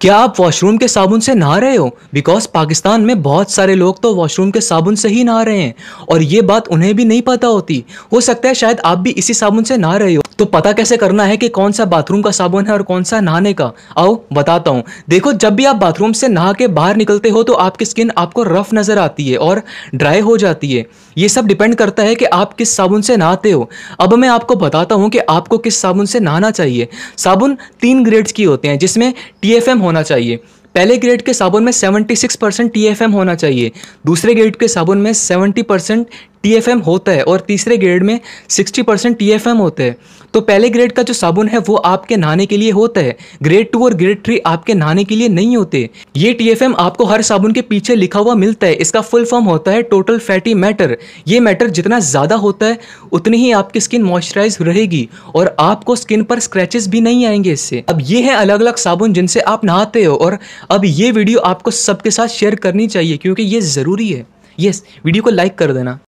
क्या आप वॉशरूम के साबुन से नहा रहे हो बिकॉज पाकिस्तान में बहुत सारे लोग तो वॉशरूम के साबुन से ही नहा रहे हैं और ये बात उन्हें भी नहीं पता होती हो सकता है शायद आप भी इसी साबुन से नहा रहे हो तो पता कैसे करना है कि कौन सा बाथरूम का साबुन है और कौन सा नहाने का आओ बताता हूँ देखो जब भी आप बाथरूम से नहा के बाहर निकलते हो तो आपकी स्किन आपको रफ नज़र आती है और ड्राई हो जाती है ये सब डिपेंड करता है कि आप किस साबुन से नहाते हो अब मैं आपको बताता हूँ कि आपको किस साबुन से नहाना चाहिए साबुन तीन ग्रेड्स की होते हैं जिसमें टी होना चाहिए पहले ग्रेड के साबुन में 76 परसेंट टी होना चाहिए दूसरे ग्रेड के साबुन में 70 परसेंट टी होता है और तीसरे ग्रेड में 60 परसेंट टी होते हैं तो पहले ग्रेड का जो साबुन है वो आपके नहाने के लिए होता है ग्रेड टू और ग्रेड थ्री आपके नहाने के लिए नहीं होते ये टी आपको हर साबुन के पीछे लिखा हुआ मिलता है इसका फुल फॉर्म होता है टोटल फैटी मैटर ये मैटर जितना ज़्यादा होता है उतनी ही आपकी स्किन मॉइस्चराइज रहेगी और आपको स्किन पर स्क्रैचेस भी नहीं आएंगे इससे अब ये है अलग अलग साबुन जिनसे आप नहाते हो और अब ये वीडियो आपको सबके साथ शेयर करनी चाहिए क्योंकि ये ज़रूरी है यस वीडियो को लाइक कर देना